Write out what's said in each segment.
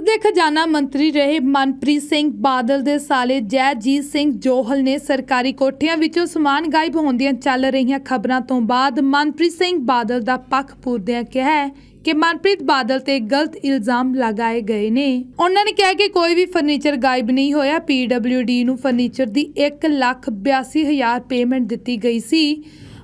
ਕਾਂਗਰਸ ਦੇ ਖਜ਼ਾਨਾ ਮੰਤਰੀ ਰਹੇ ਮਨਪ੍ਰੀਤ ਸਿੰਘ ਬਾਦਲ ਦੇ ਸਾਲੇ ਜੈਜੀਤ ਸਿੰਘ ਜੋਹਲ ਨੇ ਸਰਕਾਰੀ ਕੋਠੀਆਂ ਵਿੱਚੋਂ ਸਮਾਨ ਗਾਇਬ ਹੋਣ ਦੀਆਂ ਚੱਲ ਰਹੀਆਂ ਖਬਰਾਂ ਤੋਂ ਬਾਅਦ ਮਨਪ੍ਰੀਤ ਸਿੰਘ ਬਾਦਲ ਦਾ ਪੱਖ ਪੂਰਦਿਆਂ ਕਿਹਾ ਕਿ ਮਨਪ੍ਰੀਤ ਬਾਦਲ ਤੇ ਗਲਤ ਇਲਜ਼ਾਮ ਲਗਾਏ ਗਏ ਨੇ ਉਹਨਾਂ ਨੇ ਕਿਹਾ ਕਿ ਕੋਈ ਵੀ ਫਰਨੀਚਰ ਗਾਇਬ ਨਹੀਂ ਹੋਇਆ ਪੀਡਬਲਯੂਡੀ ਨੂੰ ਫਰਨੀਚਰ ਦੀ 1,82,000 ਪੇਮੈਂਟ ਦਿੱਤੀ ਗਈ ਸੀ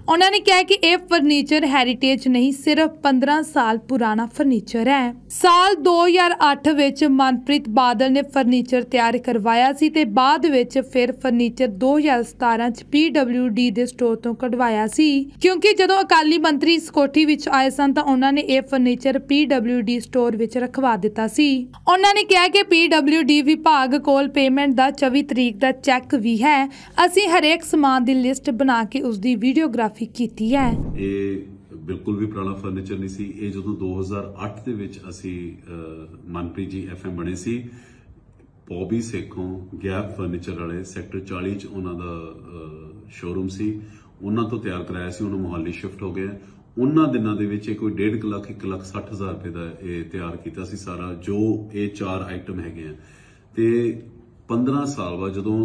ਉਹਨਾਂ ਨੇ ਕਿਹਾ ਕਿ ਇਹ ਫਰਨੀਚਰ ਹੈਰੀਟੇਜ ਨਹੀਂ ਸਿਰਫ 15 ਸਾਲ ਪੁਰਾਣਾ ਫਰਨੀਚਰ ਹੈ ਸਾਲ 2008 ਵਿੱਚ ਮਨਪ੍ਰੀਤ ਬਾਦਲ ਨੇ ਫਰਨੀਚਰ ਤਿਆਰ ਕਰਵਾਇਆ ਸੀ ਤੇ ਬਾਅਦ ਵਿੱਚ ਫਿਰ ਫਰਨੀਚਰ 2017 ਚ PWD ਦੇ ਸਟੋਰ ਤੋਂ ਕਢਵਾਇਆ ਸੀ ਕਿਉਂਕਿ ਜਦੋਂ ਅਕਾਲੀ ਮੰਤਰੀ ਇਸ ਕੋਠੀ ਵਿੱਚ ਆਏ ਸਨ ਤਾਂ ਉਹਨਾਂ ਨੇ ਇਹ ਫਰਨੀਚਰ PWD ਸਟੋਰ ਵਿੱਚ ਰਖਵਾ ਦਿੱਤਾ ਸੀ ਉਹਨਾਂ ਨੇ ਕਿਹਾ ਕਿ PWD ਵਿਭਾਗ ਕੋਲ ਪੇਮੈਂਟ ਦਾ 24 ਤਰੀਕ ਦਾ ਚੈੱਕ ਵੀ ਹੈ ਅਸੀਂ ਹਰੇਕ ਸਮਾਨ ਦੀ ਲਿਸਟ ਬਣਾ ਕੇ ਉਸ ਦੀ ਵੀਡੀਓਗ੍ਰਾਫੀ ਕਾਫੀ ਕੀਤੀ ਹੈ ਇਹ ਬਿਲਕੁਲ ਵੀ ਪੁਰਾਣਾ ਫਰਨੀਚਰ ਨਹੀਂ ਸੀ ਇਹ ਜਦੋਂ 2008 ਦੇ ਵਿੱਚ ਅਸੀਂ ਮਨਪ੍ਰੀਤ ਜੀ ਐਫਐਮ ਬਣੇ ਸੀ ਪੌਬੀ ਸੇਖੋਂ ਗੈਪ ਫਰਨੀਚਰ ਵਾਲੇ ਸੈਕਟਰ 40 ਚ ਉਹਨਾਂ ਦਾ ਸ਼ੋਰੂਮ ਸੀ ਉਹਨਾਂ ਤੋਂ ਤਿਆਰ ਕਰਾਇਆ ਸੀ ਉਹਨਾਂ ਮੁਹੱਲੇ ਸ਼ਿਫਟ ਹੋ ਗਏ ਉਹਨਾਂ ਦਿਨਾਂ ਦੇ ਵਿੱਚ ਇਹ ਕੋਈ 1.5 ਲੱਖ 1 ਲੱਖ 60000 ਰੁਪਏ ਦਾ ਇਹ ਤਿਆਰ ਕੀਤਾ ਸੀ ਸਾਰਾ ਜੋ ਇਹ ਚਾਰ ਆਈਟਮ ਹੈਗੇ ਆ ਤੇ 15 ਸਾਲ ਬਾਅਦ ਜਦੋਂ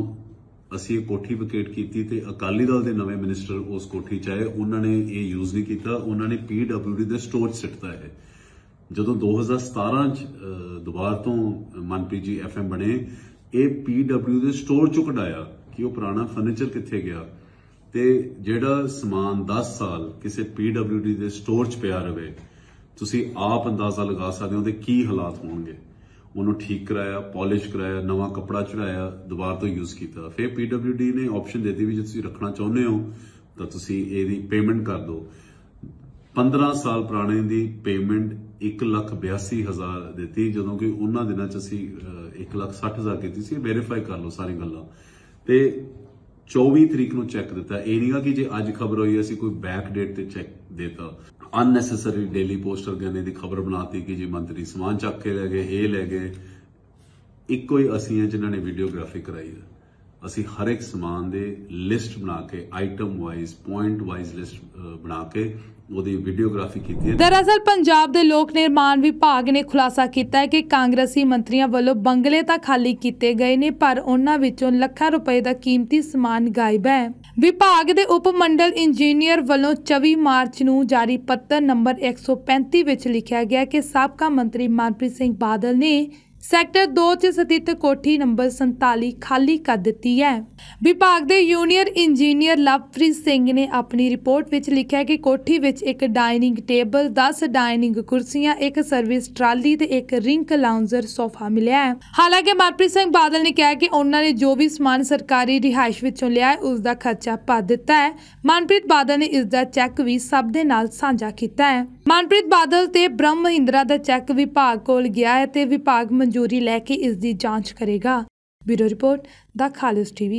ਅਸੀਂ ਇਹ ਕੋਠੀ ਵਿਕੇਟ ਕੀਤੀ ਤੇ ਅਕਾਲੀ ਦਲ ਦੇ ਨਵੇਂ ਮਿਨਿਸਟਰ ਉਸ ਕੋਠੀ ਚ ਆਏ ਉਹਨਾਂ ਨੇ ਇਹ ਯੂਜ਼ ਨਹੀਂ ਕੀਤਾ ਉਹਨਾਂ ਨੇ ਪੀਡਬਲਯੂਡੀ ਦੇ ਸਟੋਰ ਸਿੱਟਦਾ ਹੈ ਜਦੋਂ 2017 ਚ ਦੁਬਾਰ ਤੋਂ ਮਨਪ੍ਰੀਤ ਜੀ ਐਫਐਮ ਬਣੇ ਇਹ ਪੀਡਬਲਯੂ ਦੇ ਸਟੋਰ ਚ ਕਢਾਇਆ ਕਿ ਉਹ ਪੁਰਾਣਾ ਫਰਨੀਚਰ ਕਿੱਥੇ ਗਿਆ ਤੇ ਜਿਹੜਾ ਸਮਾਨ 10 ਸਾਲ ਕਿਸੇ ਪੀਡਬਲਯੂਡੀ ਦੇ ਸਟੋਰ ਚ ਪਿਆ ਰਵੇ ਤੁਸੀਂ ਆਪ ਅੰਦਾਜ਼ਾ ਲਗਾ ਸਕਦੇ ਹੋ ਕਿ ਕੀ ਹਾਲਾਤ ਹੋਣਗੇ ਉਹਨੂੰ ਠੀਕ ਕਰਾਇਆ ਪਾਲਿਸ਼ ਕਰਾਇਆ ਨਵਾਂ ਕਪੜਾ ਚੜਾਇਆ ਦੁਬਾਰ ਤੋਂ ਯੂਜ਼ ਕੀਤਾ ਫਿਰ PWD ਨੇ ਆਪਸ਼ਨ ਦਿੱਤੀ ਵੀ ਜੇ ਤੁਸੀਂ ਰੱਖਣਾ ਚਾਹੁੰਦੇ ਹੋ ਤਾਂ ਤੁਸੀਂ ਇਹਦੀ ਪੇਮੈਂਟ ਕਰ ਦਿਓ 15 ਸਾਲ ਪੁਰਾਣੇ ਦੀ ਪੇਮੈਂਟ 182000 ਦਿੱਤੀ ਜਦੋਂ ਕਿ ਉਹਨਾਂ ਦਿਨਾਂ ਚ ਅਸੀਂ 160000 ਕੀਤੀ ਸੀ ਵੈਰੀਫਾਈ ਕਰ ਲਓ ਸਾਰੀ ਗੱਲਾਂ ਤੇ 24 ਤਰੀਕ ਨੂੰ ਚੈੱਕ ਦਿੱਤਾ ਇਹ ਨਹੀਂਗਾ ਕਿ ਜੇ ਅੱਜ ਖਬਰ ਹੋਈ ਅਸੀਂ ਕੋਈ ਬੈਕ ਡੇਟ ਤੇ ਚੈੱਕ ਦੇਤਾ ਅਨਨੈਸੈਸਰੀ ਡੇਲੀ ਪੋਸਟਰ ਗਨੇ ਦੀ ਖਬਰ ਬਣਾਤੀ ਕਿ ਜੀ ਮੰਤਰੀ ਸਮਾਨ ਚੱਕ ਕੇ ਲੈ ਗਏ ਇਹ ਲੈ ਗਏ ਇੱਕੋ ਹੀ ਅਸੀਂ ਜਿਨ੍ਹਾਂ ਨੇ ਵੀਡੀਓਗ੍ਰਾਫੀ ਕਰਾਈ ਹੈ ਅਸੀਂ ਹਰ ਇੱਕ ਸਮਾਨ ਦੇ ਲਿਸਟ ਬਣਾ ਕੇ item wise point wise list ਬਣਾ ਕੇ ਉਹਦੀ ਵੀਡੀਓਗ੍ਰਾਫੀ ਕੀਤੀ ਹੈ ਦਰਅਸਲ ਪੰਜਾਬ ਦੇ ਲੋਕ ਨਿਰਮਾਣ ਵਿਭਾਗ ਨੇ ਖੁਲਾਸਾ ਕੀਤਾ ਹੈ ਕਿ ਕਾਂਗਰਸੀ ਮੰਤਰੀਆਂ ਵੱਲੋਂ ਬੰਗਲੇ ਤਾਂ ਖਾਲੀ ਕੀਤੇ ਗਏ ਨੇ ਪਰ ਉਹਨਾਂ ਵਿੱਚੋਂ ਲੱਖਾਂ ਰੁਪਏ ਦਾ ਕੀਮਤੀ ਸਮਾਨ ਗਾਇਬ ਹੈ ਵਿਭਾਗ ਦੇ ਉਪ ਮੰਡਲ ਇੰਜੀਨੀਅਰ ਵੱਲੋਂ 24 ਮਾਰਚ ਨੂੰ ਜਾਰੀ ਪੱਤਰ ਨੰਬਰ 135 ਵਿੱਚ ਲਿਖਿਆ ਗਿਆ ਕਿ ਸਾਬਕਾ ਮੰਤਰੀ ਮਨਪ੍ਰੀਤ ਸਿੰਘ ਬਾਦਲ ਨੇ ਸੈਕਟਰ 2 'ਚ ਸਥਿਤ ਕੋਠੀ ਨੰਬਰ 47 ਖਾਲੀ ਕਰ ਦਿੱਤੀ ਹੈ ਵਿਭਾਗ ਦੇ ਜੂਨੀਅਰ ਇੰਜੀਨੀਅਰ ਲਵਪ੍ਰੀਤ ਸਿੰਘ ਨੇ ਆਪਣੀ ਰਿਪੋਰਟ ਵਿੱਚ ਲਿਖਿਆ ਕਿ ਕੋਠੀ ਵਿੱਚ ਇੱਕ ਡਾਈਨਿੰਗ ਟੇਬਲ 10 ਡਾਈਨਿੰਗ ਕੁਰਸੀਆਂ ਇੱਕ ਸਰਵਿਸ ਟਰਾਲੀ ਤੇ ਇੱਕ ਰਿੰਕ ਲਾਉਂਜਰ ਸੋਫਾ ਮਿਲਿਆ ਹੈ ਹਾਲਾਂਕਿ ਮਨਪ੍ਰੀਤ ਸਿੰਘ ਬਾਦਲ ਨੇ ਕਿਹਾ ਕਿ ਉਹਨਾਂ ਨੇ ਜੋ ਵੀ ਸਮਾਨ ਸਰਕਾਰੀ ਰਿਹਾਇਸ਼ ਵਿੱਚੋਂ ਲਿਆ ਉਸ ਦਾ ਖਰਚਾ ਪਾ ਦਿੱਤਾ ਹੈ ਮਨਪ੍ਰੀਤ ਬਾਦਲ ਨੇ ਇਸ ਦਾ ਚੈੱਕ ਵੀ ਸਭ ਦੇ ਨਾਲ ਸਾਂਝਾ ਕੀਤਾ ਹੈ ਮਨਪ੍ਰੀਤ ਬਾਦਲ ਤੇ ਬ੍ਰਹਮ ਮਹਿੰਦਰਾ ਦਾ ਚੈੱਕ ਵਿਭਾਗ ਕੋਲ ਗਿਆ ਹੈ ਤੇ ਵਿਭਾਗ ਮਨਜ਼ੂਰੀ ਲੈ ਕੇ ਇਸ ਦੀ ਜਾਂਚ ਕਰੇਗਾ ਬਿਊਰੋ ਰਿਪੋਰਟ ਦਾ ਖਾਲਸ ਟੀਵੀ